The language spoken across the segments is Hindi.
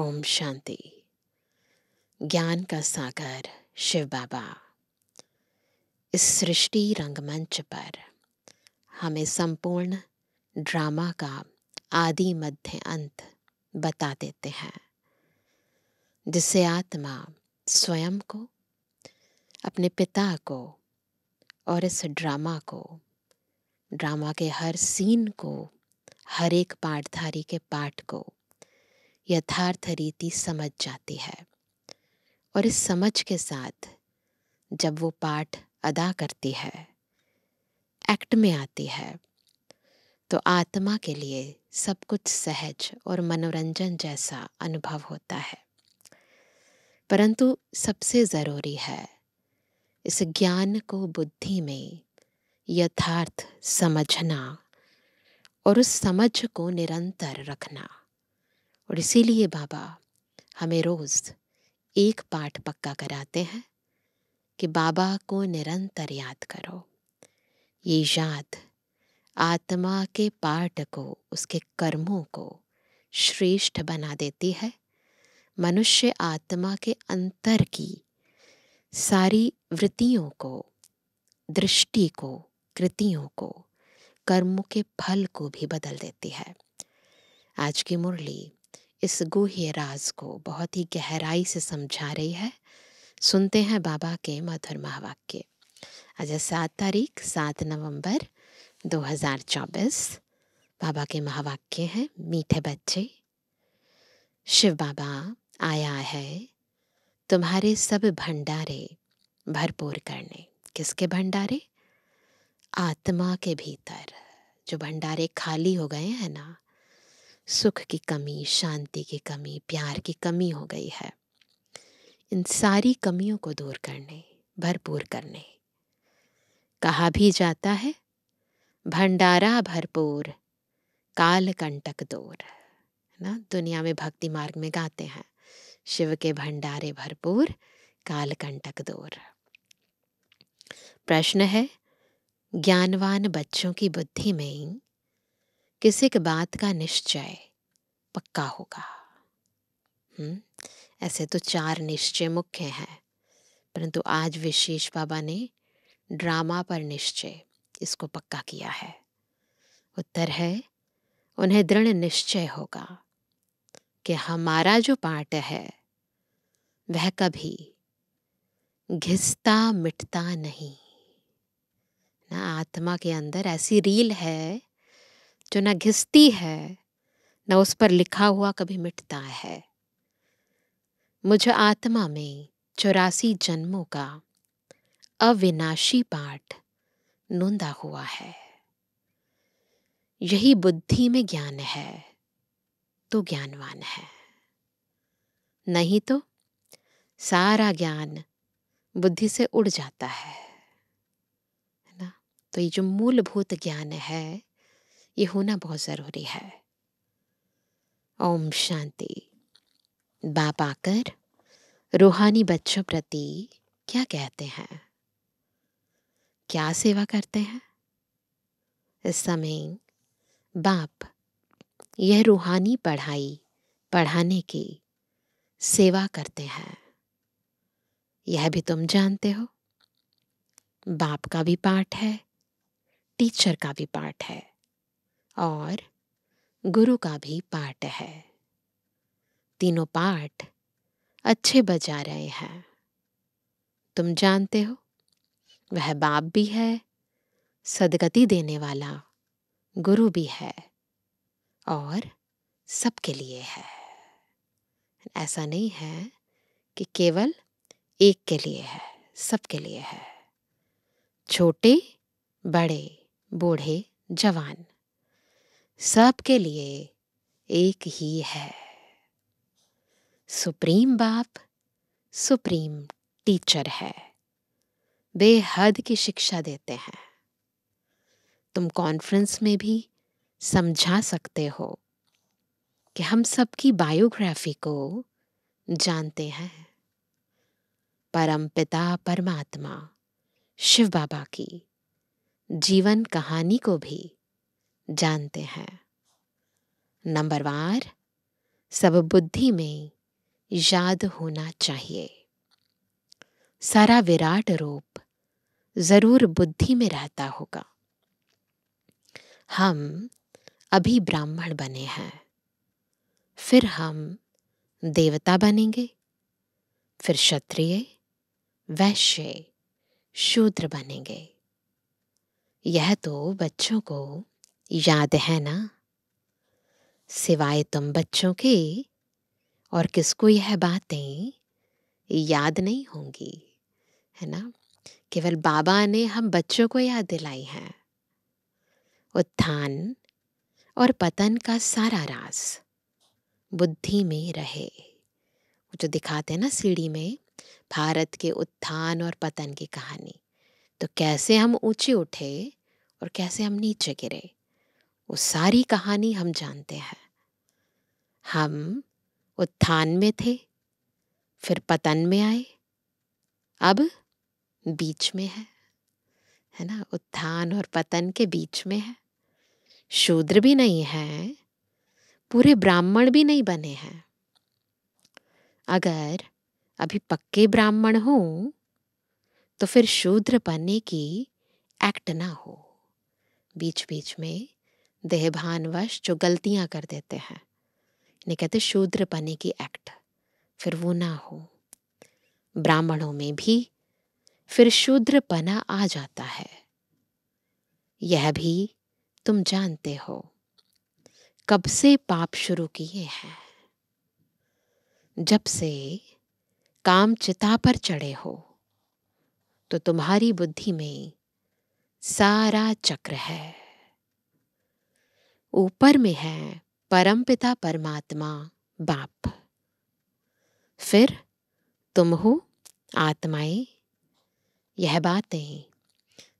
ओम शांति ज्ञान का सागर शिव बाबा इस सृष्टि रंगमंच पर हमें संपूर्ण ड्रामा का आदि मध्य अंत बता देते हैं जिससे आत्मा स्वयं को अपने पिता को और इस ड्रामा को ड्रामा के हर सीन को हर एक पाठधारी के पाठ को यथार्थ रीति समझ जाती है और इस समझ के साथ जब वो पाठ अदा करती है एक्ट में आती है तो आत्मा के लिए सब कुछ सहज और मनोरंजन जैसा अनुभव होता है परंतु सबसे ज़रूरी है इस ज्ञान को बुद्धि में यथार्थ समझना और उस समझ को निरंतर रखना और इसीलिए बाबा हमें रोज़ एक पाठ पक्का कराते हैं कि बाबा को निरंतर याद करो ये याद आत्मा के पाठ को उसके कर्मों को श्रेष्ठ बना देती है मनुष्य आत्मा के अंतर की सारी वृत्तियों को दृष्टि को कृतियों को कर्मों के फल को भी बदल देती है आज की मुरली इस गुहे राज को बहुत ही गहराई से समझा रही है सुनते हैं बाबा के मधुर महावाक्य आज सात तारीख सात नवंबर 2024 बाबा के महावाक्य हैं मीठे बच्चे शिव बाबा आया है तुम्हारे सब भंडारे भरपूर करने किसके भंडारे आत्मा के भीतर जो भंडारे खाली हो गए हैं ना सुख की कमी शांति की कमी प्यार की कमी हो गई है इन सारी कमियों को दूर करने भरपूर करने कहा भी जाता है भंडारा भरपूर काल कंटक दूर ना दुनिया में भक्ति मार्ग में गाते हैं शिव के भंडारे भरपूर काल कंटक दूर प्रश्न है ज्ञानवान बच्चों की बुद्धि में किसी एक बात का निश्चय पक्का होगा हम्म ऐसे तो चार निश्चय मुख्य हैं परंतु आज विशेष बाबा ने ड्रामा पर निश्चय इसको पक्का किया है उत्तर है उन्हें दृढ़ निश्चय होगा कि हमारा जो पाठ है वह कभी घिसता मिटता नहीं ना आत्मा के अंदर ऐसी रील है जो ना घिसती है न उस पर लिखा हुआ कभी मिटता है मुझ आत्मा में चौरासी जन्मों का अविनाशी पाठ नूंदा हुआ है यही बुद्धि में ज्ञान है तो ज्ञानवान है नहीं तो सारा ज्ञान बुद्धि से उड़ जाता है है ना तो ये जो मूलभूत ज्ञान है ये होना बहुत ज़रूरी है ओम शांति बाप आकर रूहानी बच्चों प्रति क्या कहते हैं क्या सेवा करते हैं इस समय बाप यह रूहानी पढ़ाई पढ़ाने की सेवा करते हैं यह भी तुम जानते हो बाप का भी पाठ है टीचर का भी पाठ है और गुरु का भी पाठ है तीनों पाठ अच्छे बजा रहे हैं तुम जानते हो वह बाप भी है सदगति देने वाला गुरु भी है और सबके लिए है ऐसा नहीं है कि केवल एक के लिए है सबके लिए है छोटे बड़े बूढ़े जवान सबके लिए एक ही है सुप्रीम बाप सुप्रीम टीचर है बेहद की शिक्षा देते हैं तुम कॉन्फ्रेंस में भी समझा सकते हो कि हम सबकी बायोग्राफी को जानते हैं परम पिता परमात्मा शिव बाबा की जीवन कहानी को भी जानते हैं नंबर वार सब बुद्धि में याद होना चाहिए सारा विराट रूप जरूर बुद्धि में रहता होगा हम अभी ब्राह्मण बने हैं फिर हम देवता बनेंगे फिर क्षत्रिय वैश्य शूद्र बनेंगे यह तो बच्चों को याद है ना सिवाय तुम बच्चों के और किसको यह बातें याद नहीं होंगी है ना केवल बाबा ने हम बच्चों को याद दिलाई है उत्थान और पतन का सारा रास बुद्धि में रहे जो दिखाते हैं ना सीढ़ी में भारत के उत्थान और पतन की कहानी तो कैसे हम ऊंचे उठे और कैसे हम नीचे गिरे वो सारी कहानी हम जानते हैं हम उत्थान में थे फिर पतन में आए अब बीच में है है ना उत्थान और पतन के बीच में है शूद्र भी नहीं है पूरे ब्राह्मण भी नहीं बने हैं अगर अभी पक्के ब्राह्मण हो तो फिर शूद्र बनने की एक्ट ना हो बीच बीच में देहभानवश जो गलतियां कर देते हैं इन्हें कहते शूद्रपने की एक्ट फिर वो ना हो ब्राह्मणों में भी फिर शूद्रपना आ जाता है यह भी तुम जानते हो कब से पाप शुरू किए हैं जब से काम चिता पर चढ़े हो तो तुम्हारी बुद्धि में सारा चक्र है ऊपर में है परमपिता परमात्मा बाप फिर तुम हो आत्माएं यह बातें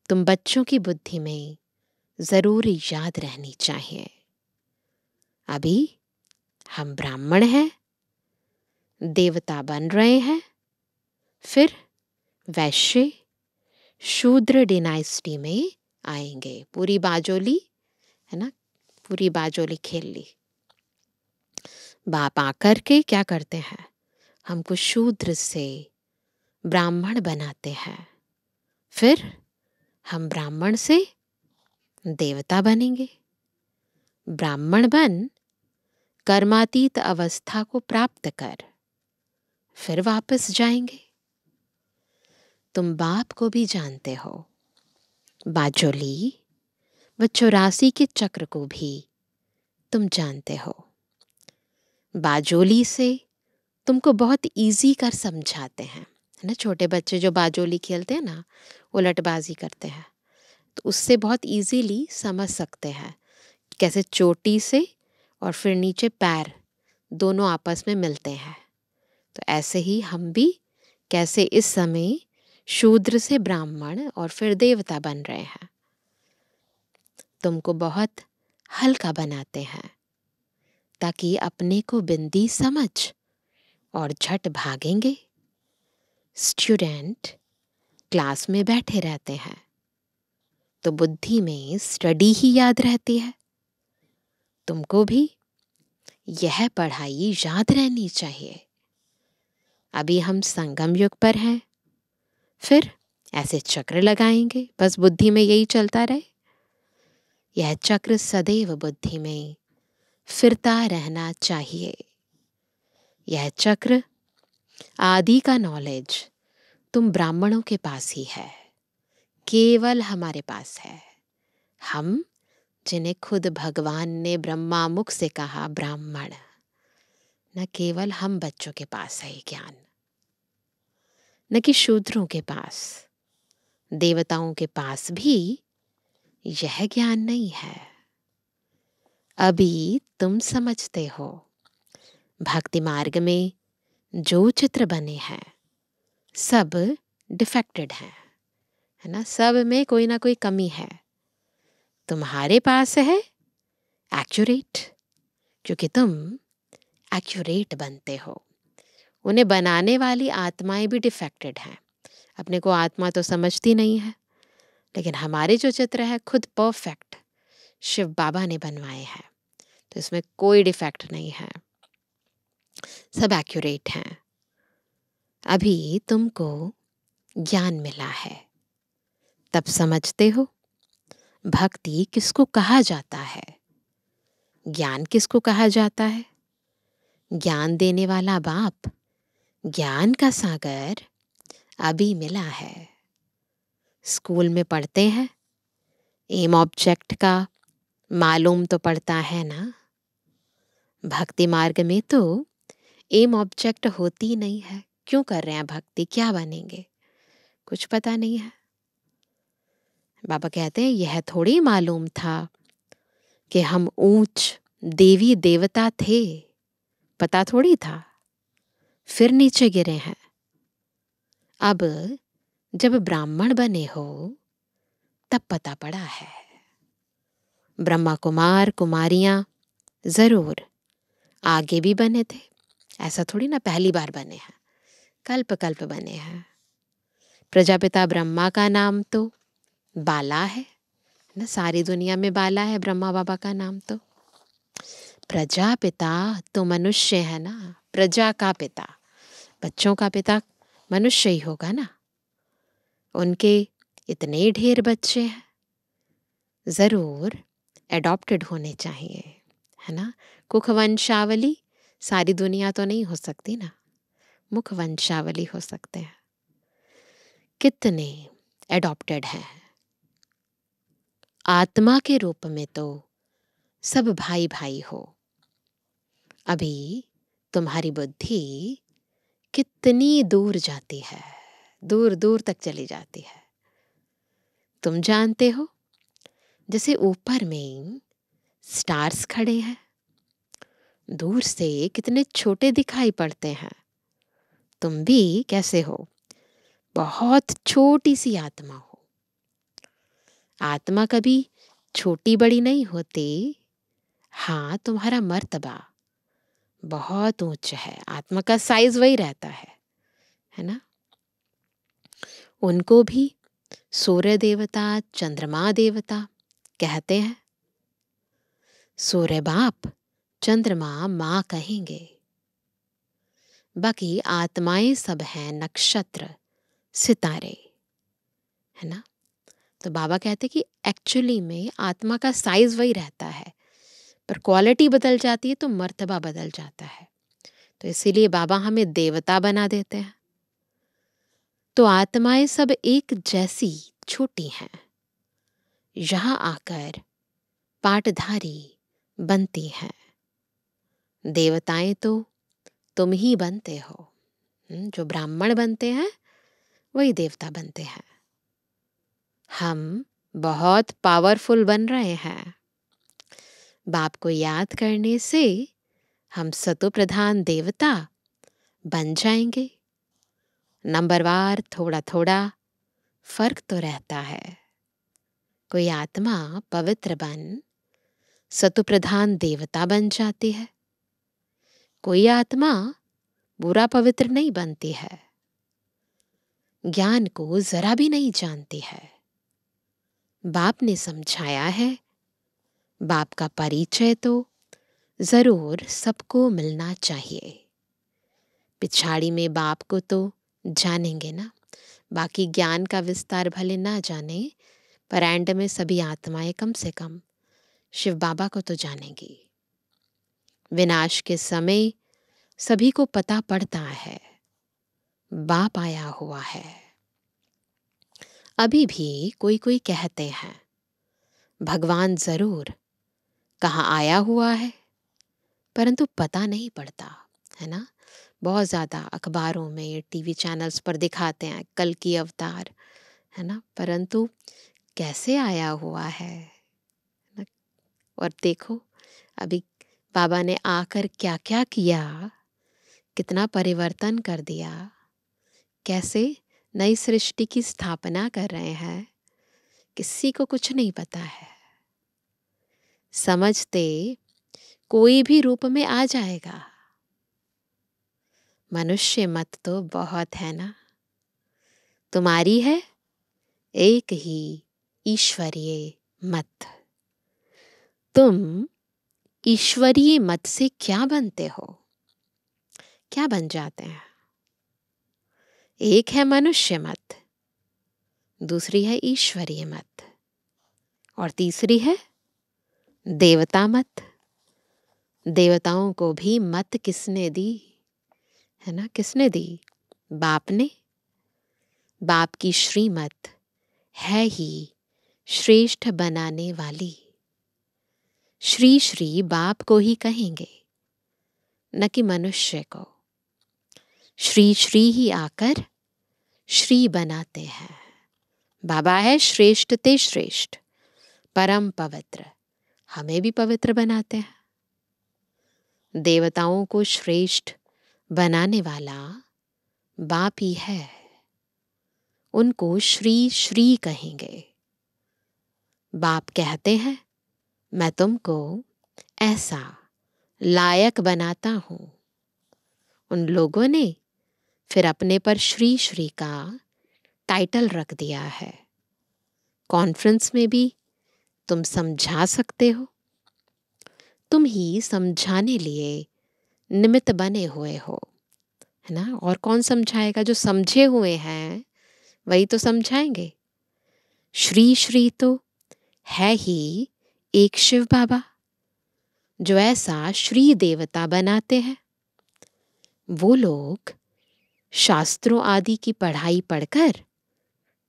तुम बच्चों की बुद्धि में ज़रूर याद रहनी चाहिए अभी हम ब्राह्मण हैं देवता बन रहे हैं फिर वैश्य शूद्र डिनाइस्टी में आएंगे पूरी बाजोली है ना पूरी बाजोली खेल ली बाप आकर के क्या करते हैं हमको शूद्र से ब्राह्मण बनाते हैं फिर हम ब्राह्मण से देवता बनेंगे ब्राह्मण बन कर्मातीत अवस्था को प्राप्त कर फिर वापस जाएंगे तुम बाप को भी जानते हो बाजोली व चौरासी के चक्र को भी तुम जानते हो बाजोली से तुमको बहुत इजी कर समझाते हैं है ना छोटे बच्चे जो बाजोली खेलते हैं ना उलटबाजी करते हैं तो उससे बहुत इजीली समझ सकते हैं कैसे चोटी से और फिर नीचे पैर दोनों आपस में मिलते हैं तो ऐसे ही हम भी कैसे इस समय शूद्र से ब्राह्मण और फिर देवता बन रहे हैं तुमको बहुत हल्का बनाते हैं ताकि अपने को बिंदी समझ और झट भागेंगे स्टूडेंट क्लास में बैठे रहते हैं तो बुद्धि में स्टडी ही याद रहती है तुमको भी यह पढ़ाई याद रहनी चाहिए अभी हम संगम युग पर हैं फिर ऐसे चक्र लगाएंगे बस बुद्धि में यही चलता रहे यह चक्र सदैव बुद्धि में फिरता रहना चाहिए यह चक्र आदि का नॉलेज तुम ब्राह्मणों के पास ही है केवल हमारे पास है हम जिन्हें खुद भगवान ने ब्रह्मा मुख से कहा ब्राह्मण न केवल हम बच्चों के पास है ज्ञान न कि शूद्रों के पास देवताओं के पास भी यह ज्ञान नहीं है अभी तुम समझते हो भक्ति मार्ग में जो चित्र बने हैं सब डिफेक्टेड हैं है ना सब में कोई ना कोई कमी है तुम्हारे पास है एक्यूरेट क्योंकि तुम एक्यूरेट बनते हो उन्हें बनाने वाली आत्माएं भी डिफेक्टेड हैं अपने को आत्मा तो समझती नहीं है लेकिन हमारे जो चित्र है खुद परफेक्ट शिव बाबा ने बनवाए हैं तो इसमें कोई डिफेक्ट नहीं है सब एक्यूरेट हैं अभी तुमको ज्ञान मिला है तब समझते हो भक्ति किसको कहा जाता है ज्ञान किसको कहा जाता है ज्ञान देने वाला बाप ज्ञान का सागर अभी मिला है स्कूल में पढ़ते हैं एम ऑब्जेक्ट का मालूम तो पड़ता है ना भक्ति मार्ग में तो एम ऑब्जेक्ट होती नहीं है क्यों कर रहे हैं भक्ति क्या बनेंगे कुछ पता नहीं है बाबा कहते हैं यह थोड़ी मालूम था कि हम ऊंच देवी देवता थे पता थोड़ी था फिर नीचे गिरे हैं अब जब ब्राह्मण बने हो तब पता पड़ा है ब्रह्मा कुमार कुमारियाँ ज़रूर आगे भी बने थे ऐसा थोड़ी ना पहली बार बने हैं कल्प कल्प बने हैं प्रजापिता ब्रह्मा का नाम तो बाला है ना सारी दुनिया में बाला है ब्रह्मा बाबा का नाम तो प्रजापिता तो मनुष्य है ना प्रजा का पिता बच्चों का पिता मनुष्य ही होगा ना उनके इतने ढेर बच्चे हैं ज़रूर एडॉप्टेड होने चाहिए है ना कुख वंशावली सारी दुनिया तो नहीं हो सकती ना मुख वंशावली हो सकते हैं कितने एडॉप्टेड हैं आत्मा के रूप में तो सब भाई भाई हो अभी तुम्हारी बुद्धि कितनी दूर जाती है दूर दूर तक चली जाती है तुम जानते हो जैसे ऊपर में स्टार्स खड़े हैं दूर से कितने छोटे दिखाई पड़ते हैं तुम भी कैसे हो बहुत छोटी सी आत्मा हो आत्मा कभी छोटी बड़ी नहीं होती हाँ तुम्हारा मर्तबा बहुत ऊंच है आत्मा का साइज वही रहता है है ना उनको भी सूर्य देवता चंद्रमा देवता कहते हैं सूर्य बाप चंद्रमा माँ कहेंगे बाकी आत्माएं सब हैं नक्षत्र सितारे है ना तो बाबा कहते कि एक्चुअली में आत्मा का साइज वही रहता है पर क्वालिटी बदल जाती है तो मर्तबा बदल जाता है तो इसीलिए बाबा हमें देवता बना देते हैं तो आत्माएं सब एक जैसी छोटी हैं यहां आकर पाटधारी बनती हैं देवताएं तो तुम ही बनते हो हम्म, जो ब्राह्मण बनते हैं वही देवता बनते हैं हम बहुत पावरफुल बन रहे हैं बाप को याद करने से हम सतो प्रधान देवता बन जाएंगे नंबरवार थोड़ा थोड़ा फर्क तो रहता है कोई आत्मा पवित्र बन सतुप्रधान देवता बन जाती है कोई आत्मा बुरा पवित्र नहीं बनती है ज्ञान को जरा भी नहीं जानती है बाप ने समझाया है बाप का परिचय तो जरूर सबको मिलना चाहिए पिछाड़ी में बाप को तो जानेंगे ना बाकी ज्ञान का विस्तार भले ना जाने पर एंड में सभी आत्माएं कम से कम शिव बाबा को तो जानेंगी विनाश के समय सभी को पता पड़ता है बाप आया हुआ है अभी भी कोई कोई कहते हैं भगवान जरूर कहाँ आया हुआ है परंतु पता नहीं पड़ता है ना बहुत ज़्यादा अखबारों में टीवी चैनल्स पर दिखाते हैं कल की अवतार है ना परंतु कैसे आया हुआ है ना और देखो अभी बाबा ने आकर क्या क्या किया कितना परिवर्तन कर दिया कैसे नई सृष्टि की स्थापना कर रहे हैं किसी को कुछ नहीं पता है समझते कोई भी रूप में आ जाएगा मनुष्य मत तो बहुत है ना तुम्हारी है एक ही ईश्वरीय मत तुम ईश्वरीय मत से क्या बनते हो क्या बन जाते हैं एक है मनुष्य मत दूसरी है ईश्वरीय मत और तीसरी है देवता मत देवताओं को भी मत किसने दी है ना किसने दी बाप ने बाप की श्रीमत है ही श्रेष्ठ बनाने वाली श्री श्री बाप को ही कहेंगे न कि मनुष्य को श्री श्री ही आकर श्री बनाते हैं बाबा है श्रेष्ठ ते श्रेष्ठ परम पवित्र हमें भी पवित्र बनाते हैं देवताओं को श्रेष्ठ बनाने वाला बाप ही है उनको श्री श्री कहेंगे बाप कहते हैं मैं तुमको ऐसा लायक बनाता हूँ उन लोगों ने फिर अपने पर श्री श्री का टाइटल रख दिया है कॉन्फ्रेंस में भी तुम समझा सकते हो तुम ही समझाने लिए निमित्त बने हुए हो है ना और कौन समझाएगा जो समझे हुए हैं वही तो समझाएंगे श्री श्री तो है ही एक शिव बाबा जो ऐसा श्री देवता बनाते हैं वो लोग शास्त्रों आदि की पढ़ाई पढ़कर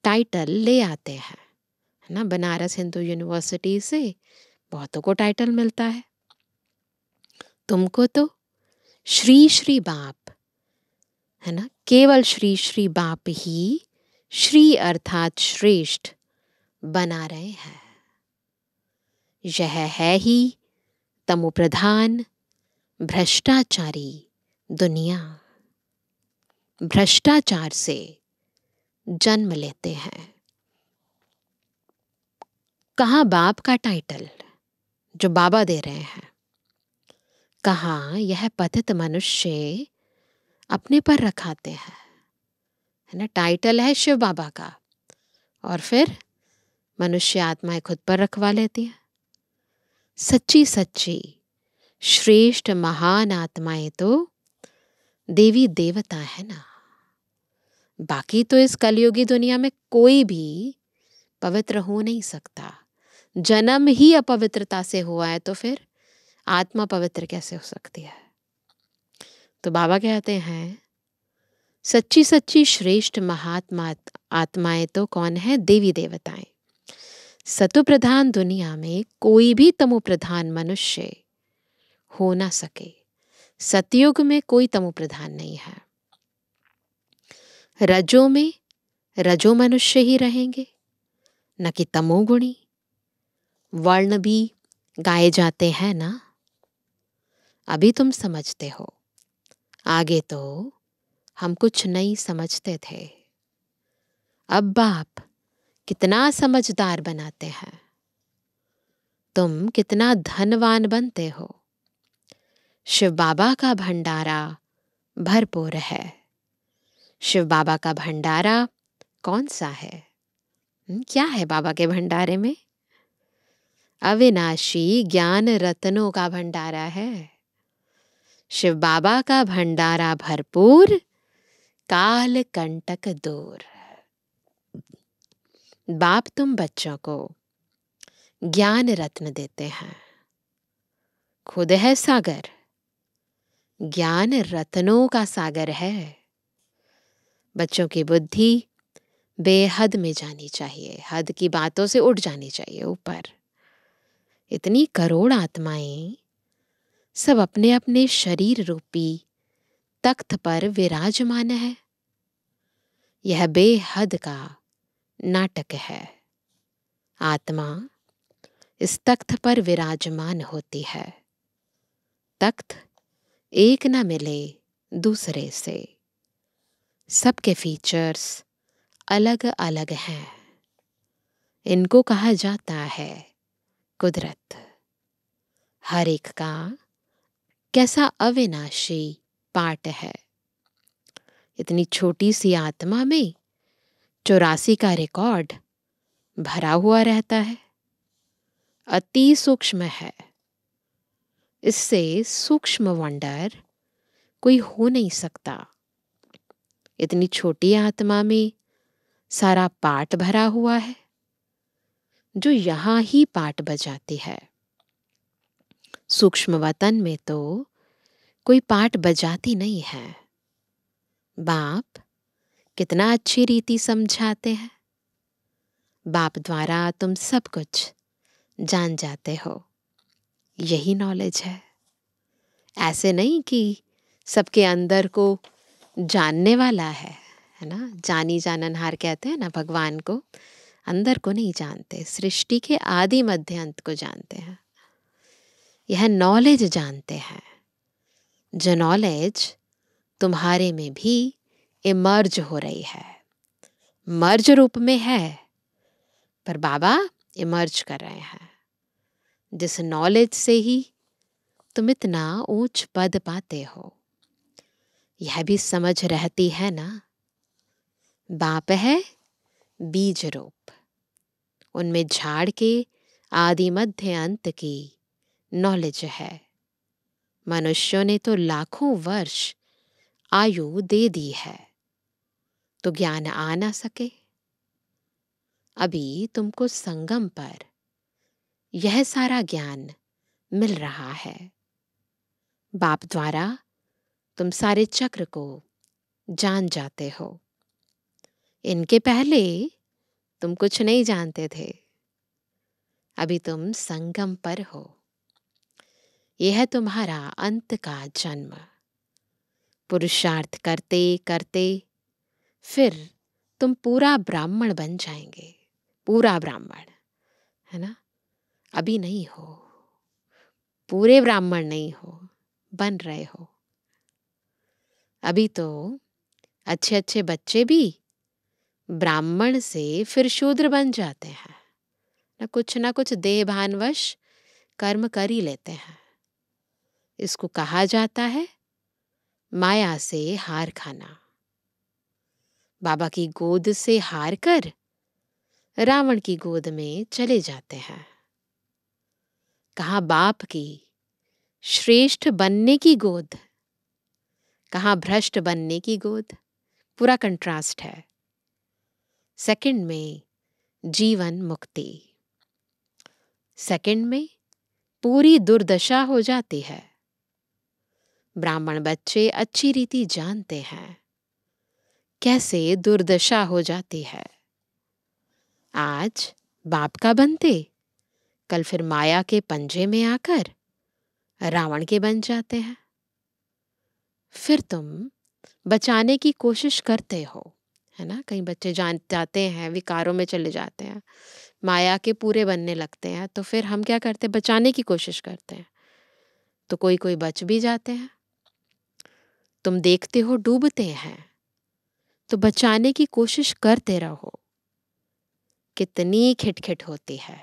टाइटल ले आते हैं है ना बनारस हिंदू यूनिवर्सिटी से बहुतों को टाइटल मिलता है तुमको तो श्री श्री बाप है ना केवल श्री श्री बाप ही श्री अर्थात श्रेष्ठ बना रहे हैं यह है ही तमोप्रधान भ्रष्टाचारी दुनिया भ्रष्टाचार से जन्म लेते हैं कहा बाप का टाइटल जो बाबा दे रहे हैं कहा यह पतित मनुष्य अपने पर रखाते हैं है ना टाइटल है शिव बाबा का और फिर मनुष्य आत्माएं खुद पर रखवा लेती हैं सच्ची सच्ची श्रेष्ठ महान आत्माएं तो देवी देवता है ना बाकी तो इस कलयुगी दुनिया में कोई भी पवित्र हो नहीं सकता जन्म ही अपवित्रता से हुआ है तो फिर आत्मा पवित्र कैसे हो सकती है तो बाबा कहते हैं सच्ची सच्ची श्रेष्ठ महात्मा आत्माएं तो कौन है देवी देवताएं सतु प्रधान दुनिया में कोई भी तमु प्रधान मनुष्य हो ना सके सतयुग में कोई तमु प्रधान नहीं है रजो में रजो मनुष्य ही रहेंगे न कि तमोगुणी वर्ण भी गाए जाते हैं ना अभी तुम समझते हो आगे तो हम कुछ नहीं समझते थे अब बाप कितना समझदार बनाते हैं तुम कितना धनवान बनते हो शिव बाबा का भंडारा भरपूर है शिव बाबा का भंडारा कौन सा है हम्म, क्या है बाबा के भंडारे में अविनाशी ज्ञान रत्नों का भंडारा है शिव बाबा का भंडारा भरपूर काल कंटक दूर बाप तुम बच्चों को ज्ञान रत्न देते हैं खुद है सागर ज्ञान रत्नों का सागर है बच्चों की बुद्धि बेहद में जानी चाहिए हद की बातों से उठ जानी चाहिए ऊपर इतनी करोड़ आत्माएं सब अपने अपने शरीर रूपी तख्त पर विराजमान है यह बेहद का नाटक है आत्मा इस तख्त पर विराजमान होती है तख्त एक न मिले दूसरे से सबके फीचर्स अलग अलग हैं इनको कहा जाता है कुदरत हर एक का कैसा अविनाशी पाट है इतनी छोटी सी आत्मा में चौरासी का रिकॉर्ड भरा हुआ रहता है अति सूक्ष्म है इससे सूक्ष्म वंडर कोई हो नहीं सकता इतनी छोटी आत्मा में सारा पाठ भरा हुआ है जो यहाँ ही पाठ बजाती है सूक्ष्म वतन में तो कोई पाठ बजाती नहीं है बाप कितना अच्छी रीति समझाते हैं बाप द्वारा तुम सब कुछ जान जाते हो यही नॉलेज है ऐसे नहीं कि सबके अंदर को जानने वाला है है ना जानी जाननहार कहते हैं ना भगवान को अंदर को नहीं जानते सृष्टि के आदि मध्य अंत को जानते हैं यह नॉलेज जानते हैं जो नॉलेज तुम्हारे में भी इमर्ज हो रही है मर्ज रूप में है पर बाबा इमर्ज कर रहे हैं जिस नॉलेज से ही तुम इतना ऊंच पद पाते हो यह भी समझ रहती है ना बाप है बीज रूप उनमें झाड़ के आदि मध्य अंत की नॉलेज है मनुष्यों ने तो लाखों वर्ष आयु दे दी है तो ज्ञान आ ना सके अभी तुमको संगम पर यह सारा ज्ञान मिल रहा है बाप द्वारा तुम सारे चक्र को जान जाते हो इनके पहले तुम कुछ नहीं जानते थे अभी तुम संगम पर हो यह है तुम्हारा अंत का जन्म पुरुषार्थ करते करते फिर तुम पूरा ब्राह्मण बन जाएंगे पूरा ब्राह्मण है ना अभी नहीं हो पूरे ब्राह्मण नहीं हो बन रहे हो अभी तो अच्छे अच्छे बच्चे भी ब्राह्मण से फिर शूद्र बन जाते हैं ना कुछ ना कुछ देह भानवश कर्म कर ही लेते हैं इसको कहा जाता है माया से हार खाना बाबा की गोद से हार कर रावण की गोद में चले जाते हैं कहा बाप की श्रेष्ठ बनने की गोद कहा भ्रष्ट बनने की गोद पूरा कंट्रास्ट है सेकंड में जीवन मुक्ति सेकंड में पूरी दुर्दशा हो जाती है ब्राह्मण बच्चे अच्छी रीति जानते हैं कैसे दुर्दशा हो जाती है आज बाप का बनते कल फिर माया के पंजे में आकर रावण के बन जाते हैं फिर तुम बचाने की कोशिश करते हो है ना कहीं बच्चे जान जाते हैं विकारों में चले जाते हैं माया के पूरे बनने लगते हैं तो फिर हम क्या करते हैं बचाने की कोशिश करते हैं तो कोई कोई बच भी जाते हैं तुम देखते हो डूबते हैं तो बचाने की कोशिश करते रहो कितनी खिटखिट होती है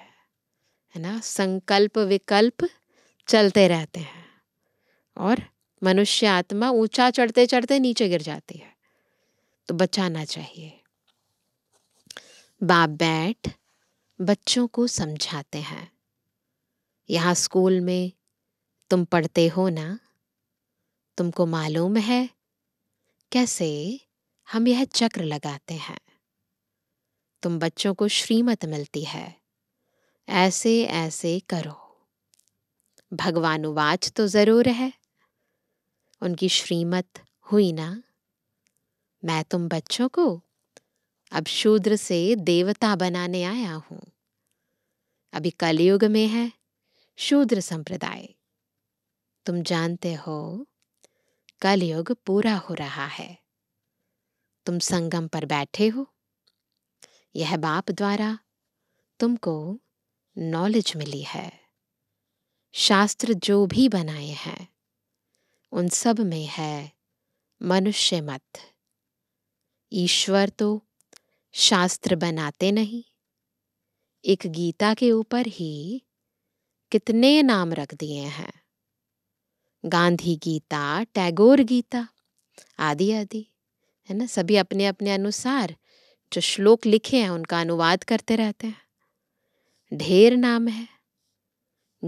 है ना संकल्प विकल्प चलते रहते हैं और मनुष्य आत्मा ऊंचा चढ़ते चढ़ते नीचे गिर जाती है तो बचाना चाहिए बाप बैठ बच्चों को समझाते हैं यहाँ स्कूल में तुम पढ़ते हो ना तुमको मालूम है कैसे हम यह चक्र लगाते हैं तुम बच्चों को श्रीमत मिलती है ऐसे ऐसे करो उवाच तो ज़रूर है उनकी श्रीमत हुई ना मैं तुम बच्चों को अब शूद्र से देवता बनाने आया हूं अभी कलयुग में है शूद्र संप्रदाय तुम जानते हो कलयुग पूरा हो रहा है तुम संगम पर बैठे हो यह बाप द्वारा तुमको नॉलेज मिली है शास्त्र जो भी बनाए हैं उन सब में है मनुष्य मत ईश्वर तो शास्त्र बनाते नहीं एक गीता के ऊपर ही कितने नाम रख दिए हैं गांधी गीता टैगोर गीता आदि आदि है ना सभी अपने अपने अनुसार जो श्लोक लिखे हैं उनका अनुवाद करते रहते हैं ढेर नाम है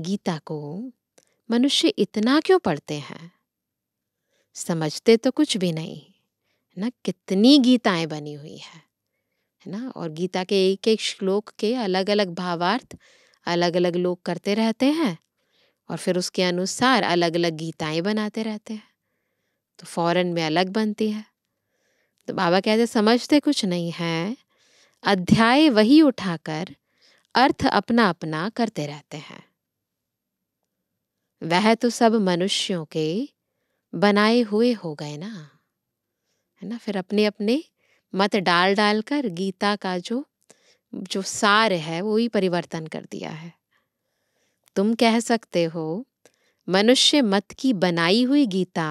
गीता को मनुष्य इतना क्यों पढ़ते हैं समझते तो कुछ भी नहीं है ना कितनी गीताएं बनी हुई है है ना और गीता के एक एक श्लोक के अलग अलग भावार्थ अलग अलग लोग करते रहते हैं और फिर उसके अनुसार अलग अलग गीताएं बनाते रहते हैं तो फ़ौरन में अलग बनती है तो बाबा कहते समझते कुछ नहीं है अध्याय वही उठाकर अर्थ अपना अपना करते रहते हैं वह तो सब मनुष्यों के बनाए हुए हो गए ना है ना फिर अपने अपने मत डाल डाल कर गीता का जो जो सार है वो ही परिवर्तन कर दिया है तुम कह सकते हो मनुष्य मत की बनाई हुई गीता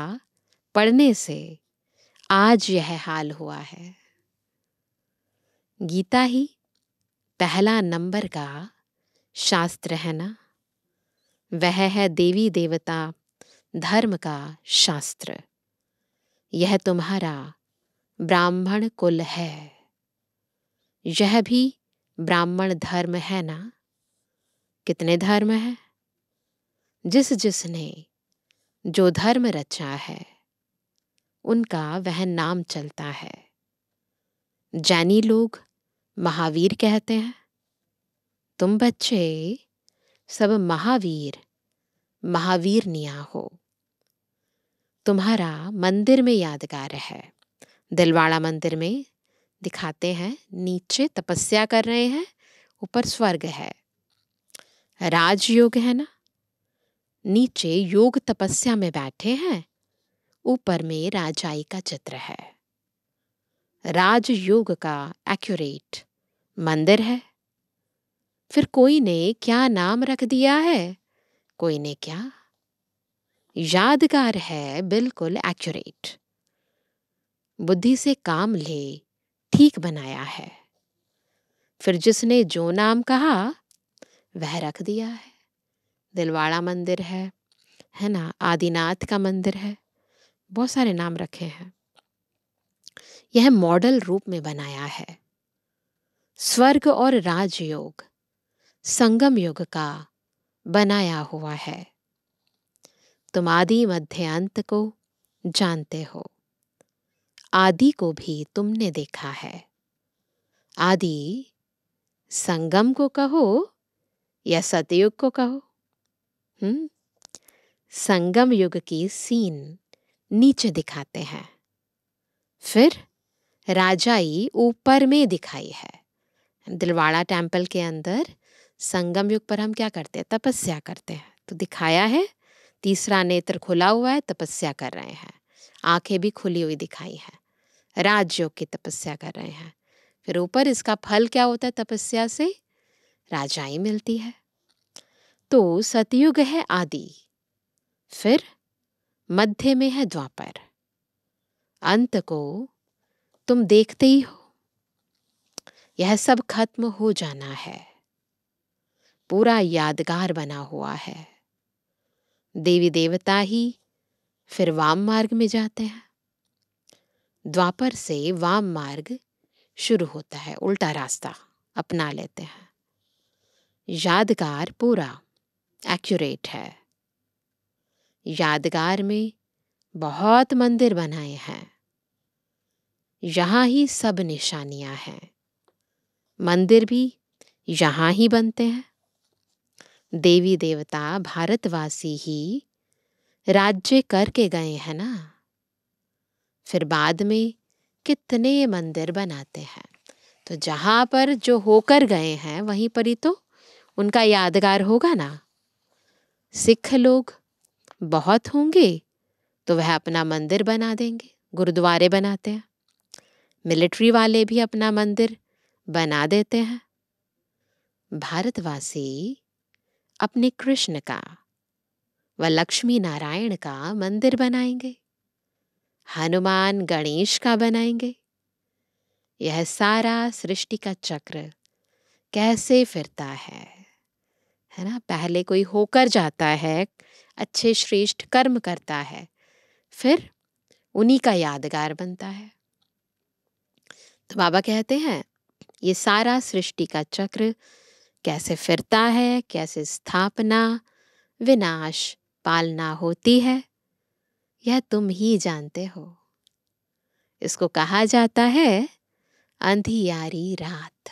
पढ़ने से आज यह हाल हुआ है गीता ही पहला नंबर का शास्त्र है ना वह है देवी देवता धर्म का शास्त्र यह तुम्हारा ब्राह्मण कुल है यह भी ब्राह्मण धर्म है ना कितने धर्म हैं जिस जिसने जो धर्म रचा है उनका वह नाम चलता है जैनी लोग महावीर कहते हैं तुम बच्चे सब महावीर महावीर निया हो तुम्हारा मंदिर में यादगार है दिलवाड़ा मंदिर में दिखाते हैं नीचे तपस्या कर रहे हैं ऊपर स्वर्ग है राजयोग है ना नीचे योग तपस्या में बैठे हैं ऊपर में राजाई का चित्र है राजयोग का एक्यूरेट मंदिर है फिर कोई ने क्या नाम रख दिया है कोई ने क्या यादगार है बिल्कुल एक्यूरेट बुद्धि से काम ले ठीक बनाया है फिर जिसने जो नाम कहा वह रख दिया है दिलवाड़ा मंदिर है है ना आदिनाथ का मंदिर है बहुत सारे नाम रखे हैं यह मॉडल रूप में बनाया है स्वर्ग और राजयोग संगम युग का बनाया हुआ है तुम आदि मध्यांत को जानते हो आदि को भी तुमने देखा है आदि संगम को कहो या सतयुग को कहो हम्म संगम युग की सीन नीचे दिखाते हैं फिर राजाई ऊपर में दिखाई है दिलवाड़ा टेम्पल के अंदर संगम युग पर हम क्या करते हैं तपस्या करते हैं तो दिखाया है तीसरा नेत्र खुला हुआ है तपस्या कर रहे हैं आंखें भी खुली हुई दिखाई है राजयोग की तपस्या कर रहे हैं फिर ऊपर इसका फल क्या होता है तपस्या से राजाई मिलती है तो सतयुग है आदि फिर मध्य में है द्वापर अंत को तुम देखते ही हो यह सब खत्म हो जाना है पूरा यादगार बना हुआ है देवी देवता ही फिर वाम मार्ग में जाते हैं द्वापर से वाम मार्ग शुरू होता है उल्टा रास्ता अपना लेते हैं यादगार पूरा एक्यूरेट है यादगार में बहुत मंदिर बनाए हैं यहाँ ही सब निशानियाँ हैं मंदिर भी यहाँ ही बनते हैं देवी देवता भारतवासी ही राज्य करके गए हैं ना फिर बाद में कितने मंदिर बनाते हैं तो जहाँ पर जो होकर गए हैं वहीं पर ही तो उनका यादगार होगा ना सिख लोग बहुत होंगे तो वह अपना मंदिर बना देंगे गुरुद्वारे बनाते हैं मिलिट्री वाले भी अपना मंदिर बना देते हैं भारतवासी अपने कृष्ण का व लक्ष्मी नारायण का मंदिर बनाएंगे हनुमान गणेश का बनाएंगे यह सारा सृष्टि का चक्र कैसे फिरता है है ना पहले कोई होकर जाता है अच्छे श्रेष्ठ कर्म करता है फिर उन्हीं का यादगार बनता है तो बाबा कहते हैं ये सारा सृष्टि का चक्र कैसे फिरता है कैसे स्थापना विनाश पालना होती है यह तुम ही जानते हो इसको कहा जाता है अंधियारी रात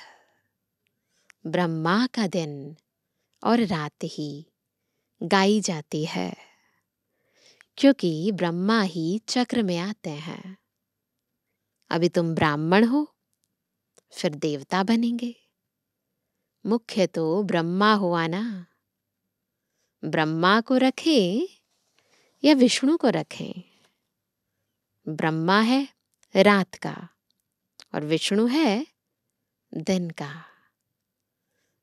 ब्रह्मा का दिन और रात ही गाई जाती है क्योंकि ब्रह्मा ही चक्र में आते हैं अभी तुम ब्राह्मण हो फिर देवता बनेंगे मुख्य तो ब्रह्मा हुआ ना ब्रह्मा को रखें या विष्णु को रखें ब्रह्मा है रात का और विष्णु है दिन का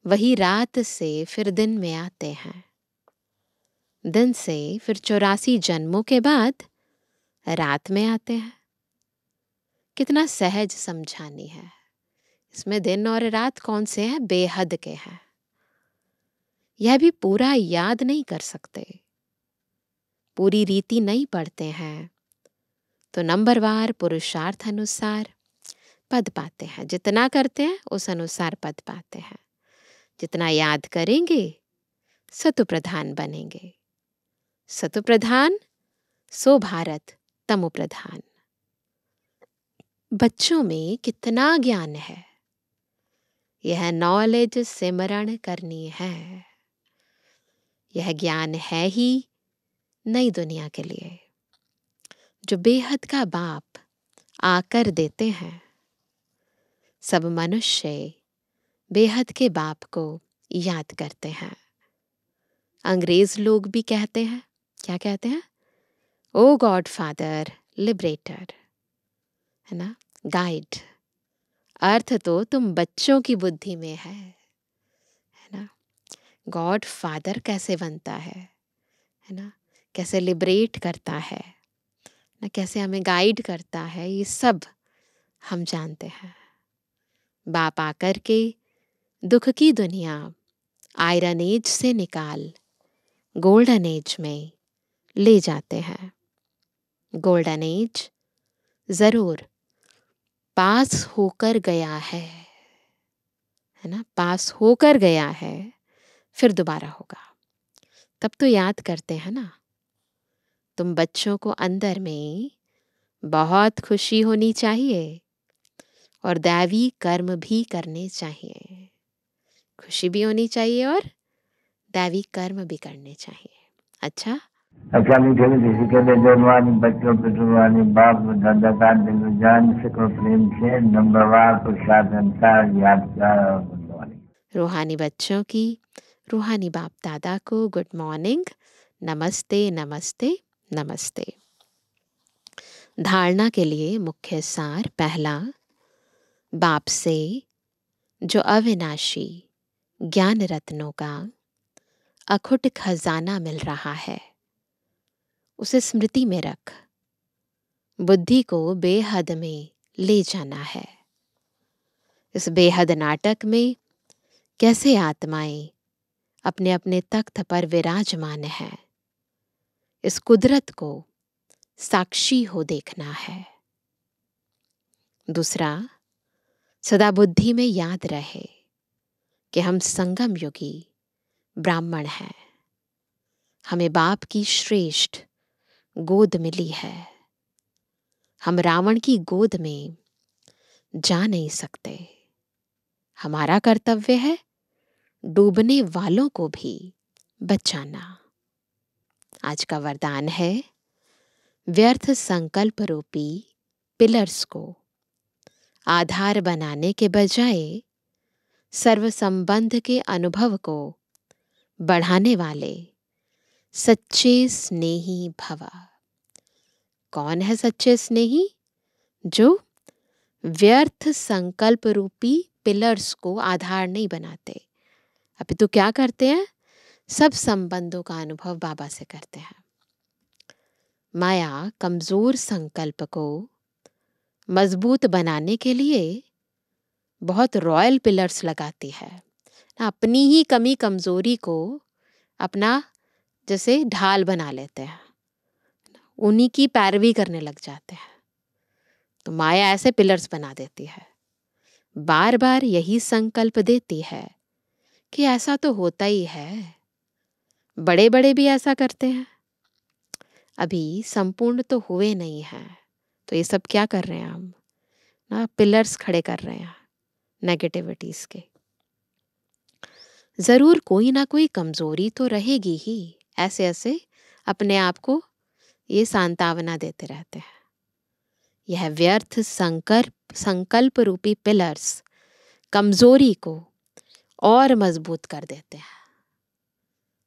वही रात से फिर दिन में आते हैं दिन से फिर चौरासी जन्मों के बाद रात में आते हैं कितना सहज समझानी है इसमें दिन और रात कौन से हैं बेहद के हैं यह भी पूरा याद नहीं कर सकते पूरी रीति नहीं पढ़ते हैं तो नंबरवार पुरुषार्थ अनुसार पद पाते हैं जितना करते हैं उस अनुसार पद पाते हैं जितना याद करेंगे सतु प्रधान बनेंगे सतु प्रधान सो भारत तमु प्रधान बच्चों में कितना ज्ञान है यह नॉलेज सिमरण करनी है यह ज्ञान है ही नई दुनिया के लिए जो बेहद का बाप आकर देते हैं सब मनुष्य बेहद के बाप को याद करते हैं अंग्रेज लोग भी कहते हैं क्या कहते हैं ओ गॉड फादर लिबरेटर है ना गाइड अर्थ तो तुम बच्चों की बुद्धि में है है ना गॉड फादर कैसे बनता है है ना कैसे लिबरेट करता है ना कैसे हमें गाइड करता है ये सब हम जानते हैं बाप आकर के दुख की दुनिया आयरन एज से निकाल गोल्डन एज में ले जाते हैं गोल्डन एज ज़रूर पास होकर गया है है ना पास होकर गया है फिर दोबारा होगा तब तो याद करते हैं ना तुम बच्चों को अंदर में बहुत खुशी होनी चाहिए और दैवी कर्म भी करने चाहिए खुशी भी होनी चाहिए और दैवी कर्म भी करने चाहिए अच्छा अच्छा कभी कभी किसी के लिए डरवानी बच्चों को डरवानी बाप को दादा जान से को प्रेम से नंबर नंबरवार को साथ साधनता यादगार रूहानी बच्चों की रूहानी बाप दादा को गुड मॉर्निंग नमस्ते नमस्ते नमस्ते धारणा के लिए मुख्य सार पहला बाप से जो अविनाशी ज्ञान रत्नों का अखुट खजाना मिल रहा है उसे स्मृति में रख बुद्धि को बेहद में ले जाना है इस बेहद नाटक में कैसे आत्माएं अपने अपने तख्त पर विराजमान है इस कुदरत को साक्षी हो देखना है दूसरा सदा बुद्धि में याद रहे कि हम संगम योगी ब्राह्मण हैं हमें बाप की श्रेष्ठ गोद मिली है हम रावण की गोद में जा नहीं सकते हमारा कर्तव्य है डूबने वालों को भी बचाना आज का वरदान है व्यर्थ संकल्प रूपी पिलर्स को आधार बनाने के बजाय सर्व संबंध के अनुभव को बढ़ाने वाले सच्चे स्नेही भवा कौन है सच्चे स्नेही जो व्यर्थ संकल्प रूपी पिलर्स को आधार नहीं बनाते अभी तो क्या करते हैं सब संबंधों का अनुभव बाबा से करते हैं माया कमजोर संकल्प को मजबूत बनाने के लिए बहुत रॉयल पिलर्स लगाती है ना अपनी ही कमी कमज़ोरी को अपना जैसे ढाल बना लेते हैं उन्हीं की पैरवी करने लग जाते हैं तो माया ऐसे पिलर्स बना देती है बार बार यही संकल्प देती है कि ऐसा तो होता ही है बड़े बड़े भी ऐसा करते हैं अभी संपूर्ण तो हुए नहीं हैं तो ये सब क्या कर रहे हैं हम ना पिलर्स खड़े कर रहे हैं नेगेटिविटीज़ के ज़रूर कोई ना कोई कमज़ोरी तो रहेगी ही ऐसे ऐसे अपने आप को ये सांतावना देते रहते हैं यह व्यर्थ संकल्प संकल्प रूपी पिलर्स कमज़ोरी को और मजबूत कर देते हैं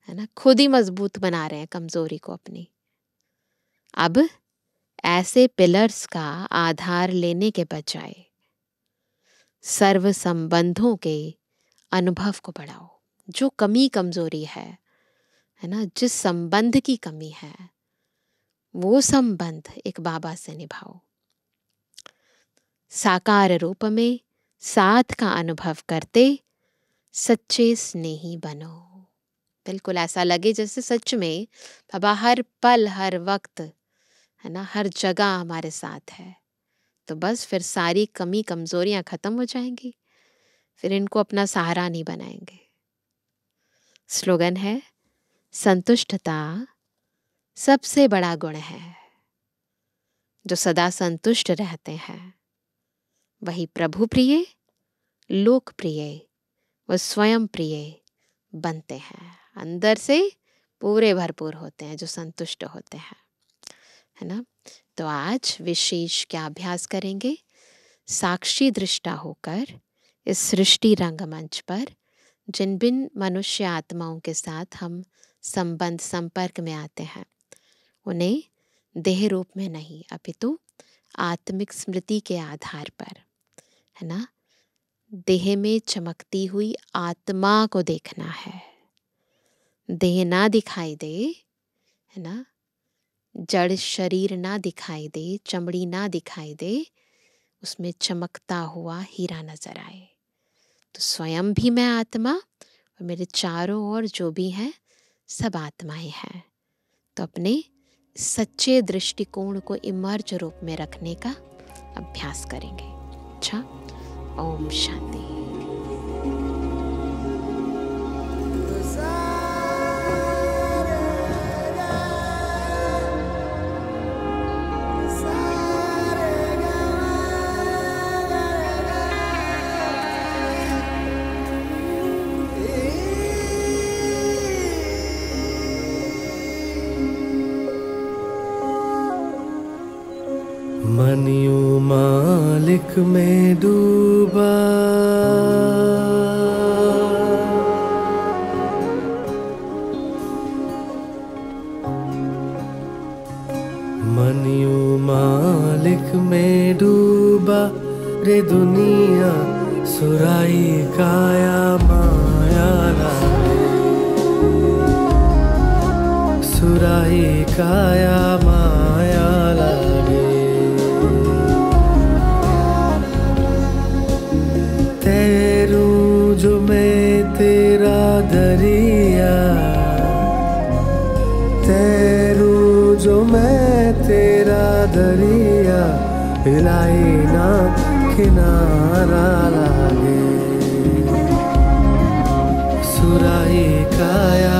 है ना खुद ही मजबूत बना रहे हैं कमज़ोरी को अपनी अब ऐसे पिलर्स का आधार लेने के बजाय सर्व संबंधों के अनुभव को बढ़ाओ जो कमी कमज़ोरी है है ना जिस संबंध की कमी है वो संबंध एक बाबा से निभाओ साकार रूप में साथ का अनुभव करते सच्चे स्नेही बनो बिल्कुल ऐसा लगे जैसे सच में बाबा हर पल हर वक्त है ना हर जगह हमारे साथ है तो बस फिर सारी कमी कमजोरियां ख़त्म हो जाएंगी फिर इनको अपना सहारा नहीं बनाएंगे स्लोगन है संतुष्टता सबसे बड़ा गुण है जो सदा संतुष्ट रहते हैं वही प्रभु प्रिय लोक प्रिय व स्वयं प्रिय बनते हैं अंदर से पूरे भरपूर होते हैं जो संतुष्ट होते हैं है ना तो आज विशेष क्या अभ्यास करेंगे साक्षी दृष्टा होकर इस सृष्टि रंगमंच पर जिन बिन मनुष्य आत्माओं के साथ हम संबंध संपर्क में आते हैं उन्हें देह रूप में नहीं अपितु आत्मिक स्मृति के आधार पर है ना देह में चमकती हुई आत्मा को देखना है देह ना दिखाई दे है ना जड़ शरीर ना दिखाई दे चमड़ी ना दिखाई दे उसमें चमकता हुआ हीरा नजर आए तो स्वयं भी मैं आत्मा और मेरे चारों ओर जो भी हैं सब आत्माएं हैं तो अपने सच्चे दृष्टिकोण को इमर्ज रूप में रखने का अभ्यास करेंगे अच्छा ओम शांति पानियों मालिक में डूबा मनियों मालिक में डूबा रे दुनिया सुराई काया माया सुराई काया हिलाए किनारा लागे सुराई काया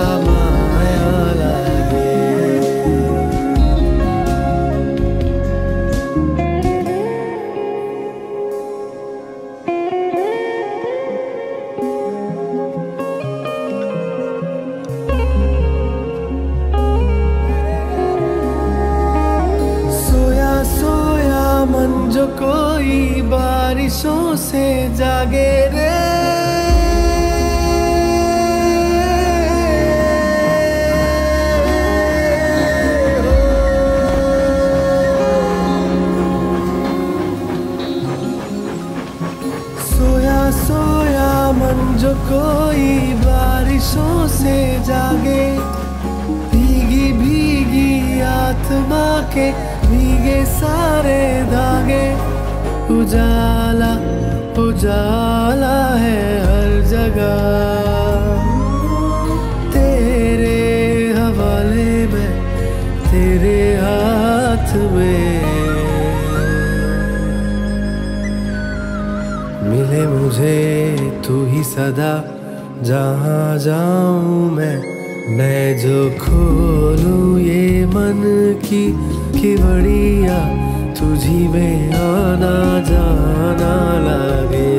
सदा जहाँ जाऊँ मैं मैं जो खोलूँ ये मन की कि बड़िया तुझी में आना जाना लगे